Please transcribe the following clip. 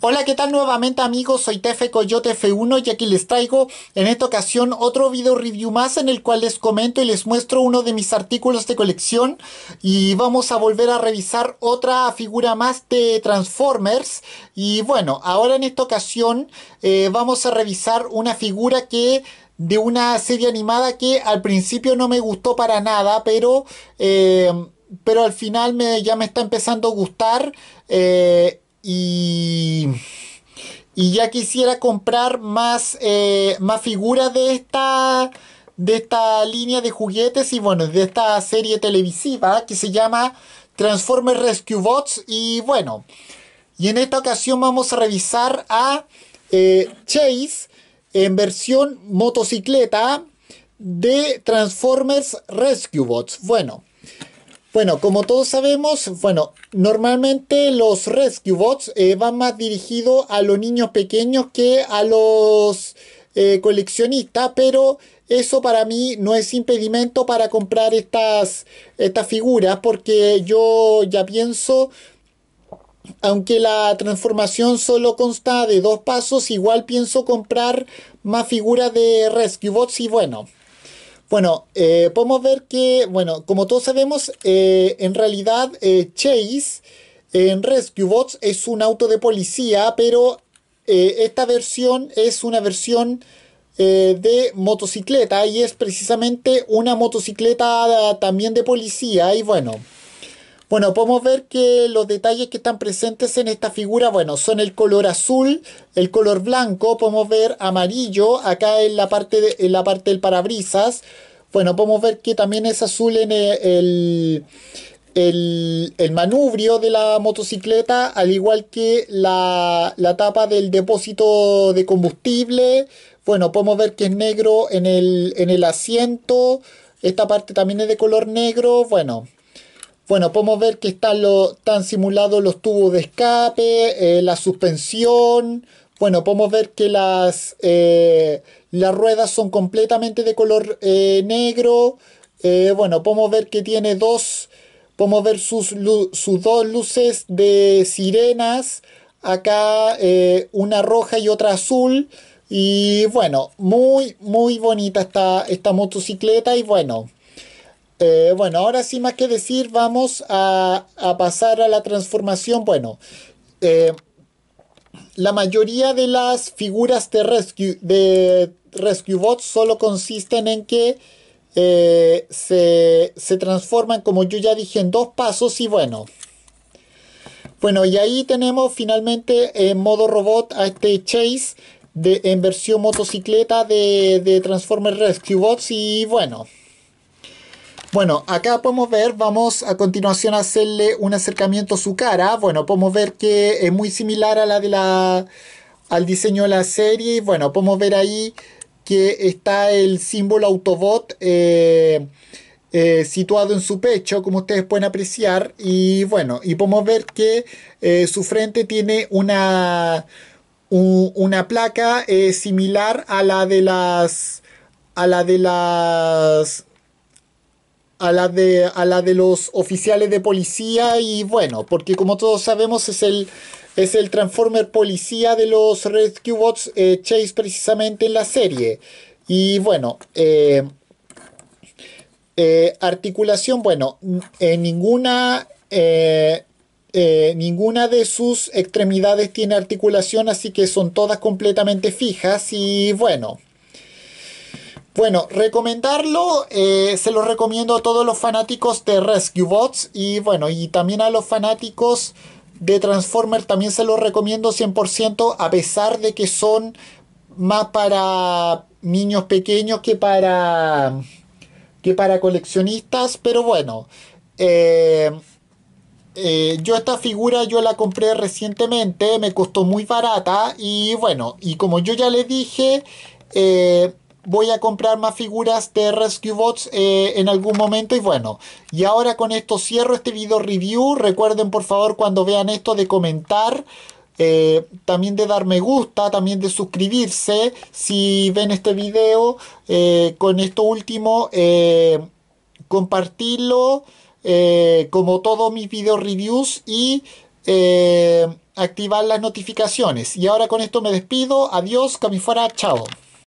Hola, ¿qué tal nuevamente amigos? Soy Tefe Coyote F1 y aquí les traigo en esta ocasión otro video review más en el cual les comento y les muestro uno de mis artículos de colección y vamos a volver a revisar otra figura más de Transformers y bueno, ahora en esta ocasión eh, vamos a revisar una figura que de una serie animada que al principio no me gustó para nada, pero... Eh, pero al final me, ya me está empezando a gustar. Eh, y, y ya quisiera comprar más, eh, más figuras de esta, de esta línea de juguetes y bueno, de esta serie televisiva que se llama Transformers Rescue Bots. Y bueno, y en esta ocasión vamos a revisar a eh, Chase en versión motocicleta de Transformers Rescue Bots. Bueno, bueno, como todos sabemos, bueno, normalmente los Rescue Bots eh, van más dirigidos a los niños pequeños que a los eh, coleccionistas, pero eso para mí no es impedimento para comprar estas, estas figuras, porque yo ya pienso aunque la transformación solo consta de dos pasos, igual pienso comprar más figuras de Rescue Bots y bueno, bueno, eh, podemos ver que, bueno, como todos sabemos, eh, en realidad eh, Chase en Rescue Bots es un auto de policía, pero esta versión es una versión de motocicleta y es precisamente una motocicleta también de policía y bueno. Bueno, podemos ver que los detalles que están presentes en esta figura, bueno, son el color azul, el color blanco, podemos ver amarillo acá en la parte, la parte del parabrisas. Bueno, podemos ver que también es azul en el, manubrio de la motocicleta, al igual que la, tapa del depósito de combustible. Bueno, podemos ver que es negro en el, en el asiento. Esta parte también es de color negro. Bueno, bueno, podemos ver que están, lo, simulados los tubos de escape, eh, la suspensión. Bueno, podemos ver que las, eh, las ruedas son completamente de color eh, negro. bueno, podemos ver que tiene dos, podemos ver sus, dos luces de sirenas. Acá una roja y otra azul. Y bueno, muy, muy bonita esta, esta motocicleta. Y bueno, eh, bueno, ahora sí más que decir, vamos a, pasar a la transformación. Bueno, eh, la mayoría de las figuras de Rescue, de rescue Bots solo consisten en que eh, se, transforman, como yo ya dije, en dos pasos y bueno. Bueno, y ahí tenemos finalmente en modo robot a este Chase de, en versión motocicleta de, de Transformers Rescue Bots y bueno. Bueno, acá podemos ver, vamos a continuación a hacerle un acercamiento a su cara. Bueno, podemos ver que es muy similar a la de la al diseño de la serie. Bueno, podemos ver ahí que está el símbolo Autobot eh, eh, situado en su pecho, como ustedes pueden apreciar. Y bueno, y podemos ver que eh, su frente tiene una, una placa similar a la de las a la de las a la, de, a de los oficiales de policía y bueno, porque como todos sabemos es el, es el Transformer policía de los Rescue Bots eh, Chase precisamente en la serie. Y bueno, eh, eh, articulación, bueno, ninguna... ninguna de sus extremidades tiene articulación, así que son todas completamente fijas y bueno. Bueno, recomendarlo, eh, se lo recomiendo a todos los fanáticos de Rescue Bots y bueno, y también a los fanáticos de Transformers también se lo recomiendo 100% a pesar de que son más para niños pequeños que para que para coleccionistas, pero bueno, eh, eh, yo esta figura yo la compré recientemente, me costó muy barata y bueno, y como yo ya le dije, voy a comprar más figuras de Rescue Bots eh, en algún momento y bueno, y ahora con esto cierro este video review, recuerden por favor cuando vean esto de comentar. Eh, también de dar me gusta, también de suscribirse si ven este video. Eh, con esto último, compartirlo como todos mis video reviews y activar las notificaciones. Y ahora con esto me despido. Adiós, fuera chao.